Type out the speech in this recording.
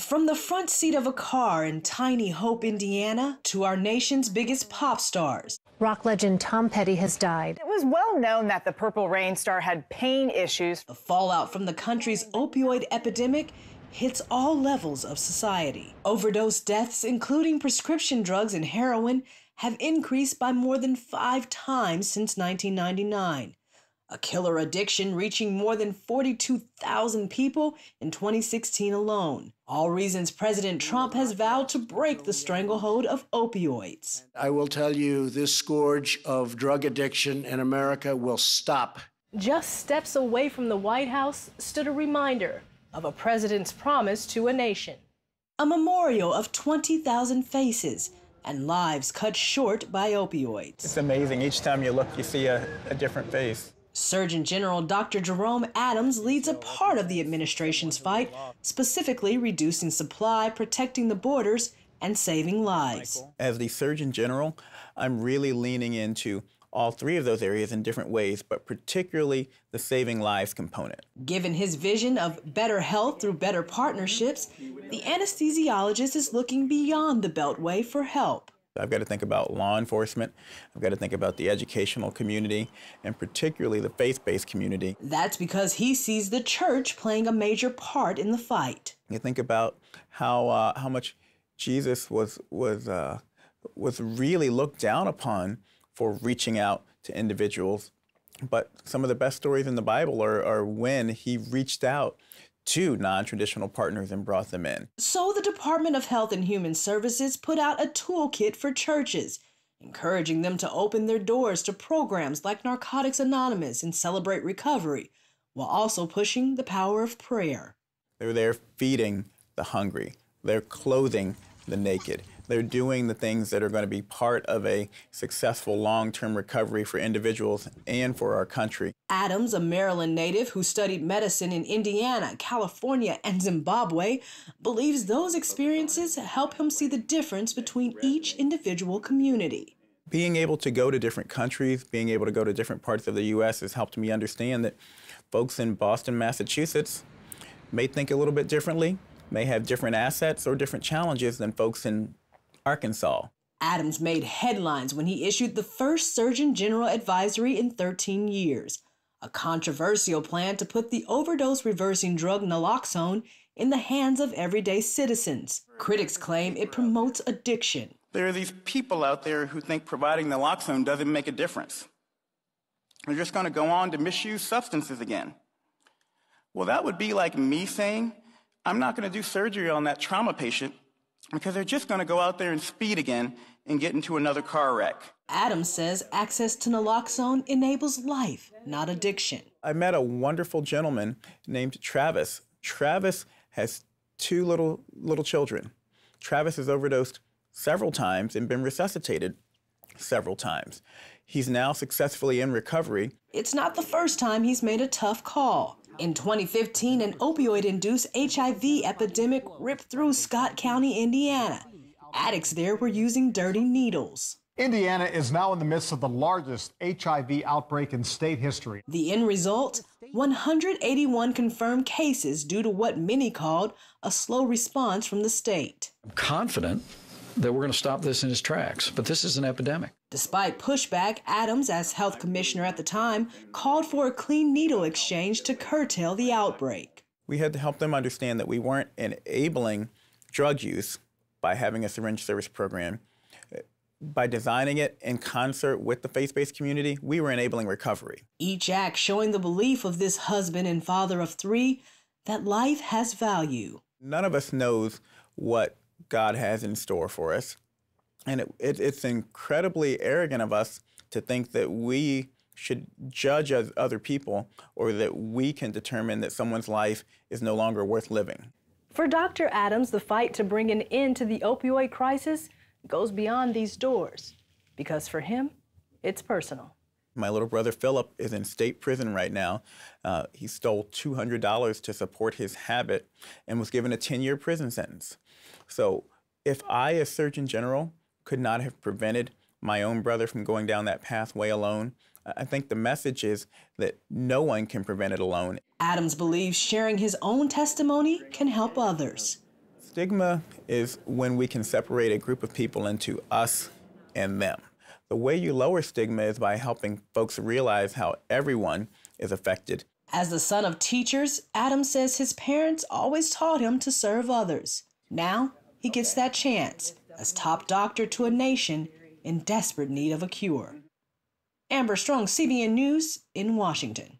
From the front seat of a car in Tiny Hope, Indiana, to our nation's biggest pop stars. Rock legend Tom Petty has died. It was well known that the Purple Rain star had pain issues. The fallout from the country's opioid epidemic hits all levels of society. Overdose deaths, including prescription drugs and heroin, have increased by more than five times since 1999 a killer addiction reaching more than 42,000 people in 2016 alone. All reasons President Trump has vowed to break the stranglehold of opioids. I will tell you this scourge of drug addiction in America will stop. Just steps away from the White House stood a reminder of a president's promise to a nation. A memorial of 20,000 faces and lives cut short by opioids. It's amazing. Each time you look, you see a, a different face. Surgeon General Dr. Jerome Adams leads a part of the administration's fight, specifically reducing supply, protecting the borders, and saving lives. As the Surgeon General, I'm really leaning into all three of those areas in different ways, but particularly the saving lives component. Given his vision of better health through better partnerships, mm-hmm. the anesthesiologist is looking beyond the Beltway for help. I've got to think about law enforcement. I've got to think about the educational community and particularly the faith based community. That's because he sees the church playing a major part in the fight. You think about how, uh, how much Jesus was, was, uh, was really looked down upon for reaching out to individuals. But some of the best stories in the Bible are, are when he reached out to non traditional partners and brought them in. So, the Department of Health and Human Services put out a toolkit for churches, encouraging them to open their doors to programs like Narcotics Anonymous and Celebrate Recovery, while also pushing the power of prayer. They're there feeding the hungry, they're clothing the naked, they're doing the things that are going to be part of a successful long term recovery for individuals and for our country. Adams, a Maryland native who studied medicine in Indiana, California, and Zimbabwe, believes those experiences help him see the difference between each individual community being able to go to different countries, being able to go to different parts of the U.S. has helped me understand that folks in Boston, Massachusetts may think a little bit differently, may have different assets or different challenges than folks in Arkansas. Adams made headlines when he issued the first Surgeon General advisory in 13 years, a controversial plan to put the overdose reversing drug naloxone in the hands of everyday citizens. Critics claim it promotes addiction. There are these people out there who think providing naloxone doesn't make a difference. They're just going to go on to misuse substances again. Well, that would be like me saying, I'm not going to do surgery on that trauma patient because they're just going to go out there and speed again and get into another car wreck. Adam says access to naloxone enables life, not addiction. I met a wonderful gentleman named Travis. Travis has two little little children. Travis has overdosed several times and been resuscitated several times. He's now successfully in recovery. It's not the first time he's made a tough call. In 2015, an opioid induced HIV epidemic ripped through Scott County, Indiana. Addicts there were using dirty needles. Indiana is now in the midst of the largest HIV outbreak in state history. The end result 181 confirmed cases due to what many called a slow response from the state. I'm confident that we're going to stop this in its tracks. But this is an epidemic. Despite pushback, Adams, as health commissioner at the time, called for a clean needle exchange to curtail the outbreak. We had to help them understand that we weren't enabling drug use by having a syringe service program. By designing it in concert with the faith based community, we were enabling recovery. Each act showing the belief of this husband and father of three that life has value. None of us knows what God has in store for us. And it, it, it's incredibly arrogant of us to think that we should judge as other people or that we can determine that someone's life is no longer worth living. For Dr. Adams, the fight to bring an end to the opioid crisis goes beyond these doors because for him, it's personal. My little brother Philip is in state prison right now. Uh, he stole $200 to support his habit and was given a 10 year prison sentence. So if I, as Surgeon General, could not have prevented my own brother from going down that pathway alone, I think the message is that no one can prevent it alone. Adams believes sharing his own testimony can help others. Stigma is when we can separate a group of people into us and them. The way you lower stigma is by helping folks realize how everyone is affected. As the son of teachers, Adams says his parents always taught him to serve others. Now he gets that chance as top doctor to a nation in desperate need of a cure. Amber Strong, CBN News in Washington.